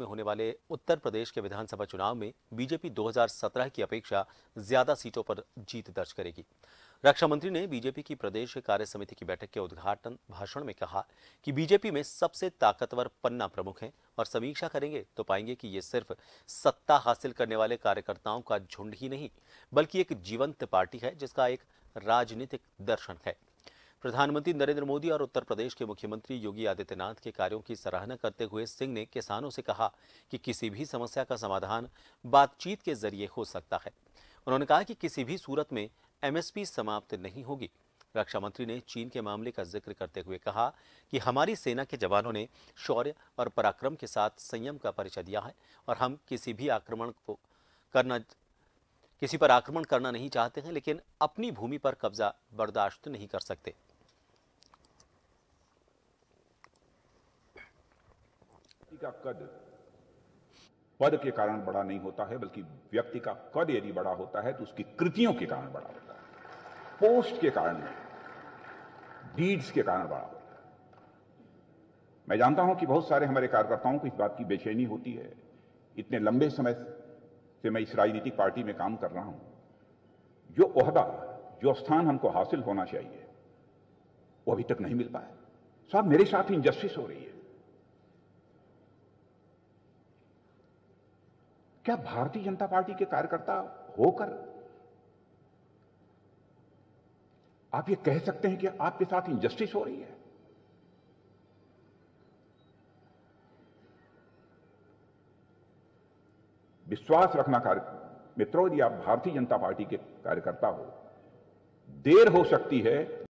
2019 में होने वाले उत्तर प्रदेश के विधानसभा चुनाव में बीजेपी 2017 की अपेक्षा ज्यादा सीटों पर जीत दर्ज करेगी रक्षा मंत्री ने बीजेपी की प्रदेश कार्य समिति की बैठक के उद्घाटन भाषण में कहा कि बीजेपी में सबसे ताकतवर पन्ना प्रमुख हैं और समीक्षा करेंगे तो पाएंगे कि ये सिर्फ सत्ता हासिल करने वाले कार्यकर्ताओं का झुंड ही नहीं बल्कि एक जीवंत पार्टी है जिसका एक राजनीतिक दर्शन है प्रधानमंत्री नरेंद्र मोदी और उत्तर प्रदेश के मुख्यमंत्री योगी आदित्यनाथ के कार्यों की सराहना करते हुए सिंह ने किसानों से कहा कि किसी भी समस्या का समाधान बातचीत के जरिए हो सकता है उन्होंने कहा कि किसी भी सूरत में एमएसपी समाप्त नहीं होगी रक्षा मंत्री ने चीन के मामले का जिक्र करते हुए कहा कि हमारी सेना के जवानों ने शौर्य और पराक्रम के साथ संयम का परिचय दिया है और हम किसी भी आक्रमण को करना किसी पर आक्रमण करना नहीं चाहते हैं लेकिन अपनी भूमि पर कब्जा बर्दाश्त नहीं कर सकते व्यक्ति का कद पद के कारण बड़ा नहीं होता है बल्कि व्यक्ति का कद यदि बड़ा होता है तो उसकी कृतियों के कारण बड़ा होता है पोस्ट के कारण डीड्स के कारण बड़ा होता है मैं जानता हूं कि बहुत सारे हमारे कार्यकर्ताओं को इस बात की बेचैनी होती है इतने लंबे समय से मैं इस राजनीतिक पार्टी में काम कर रहा हूं जो ओहदा जो स्थान हमको हासिल होना चाहिए वो अभी तक नहीं मिल पाया साहब मेरे साथ इनजस्टिस हो रही है क्या भारतीय जनता पार्टी के कार्यकर्ता होकर आप ये कह सकते हैं कि आपके साथ इंजस्टिस हो रही है विश्वास रखना कार्य मित्रों यदि आप भारतीय जनता पार्टी के कार्यकर्ता हो देर हो सकती है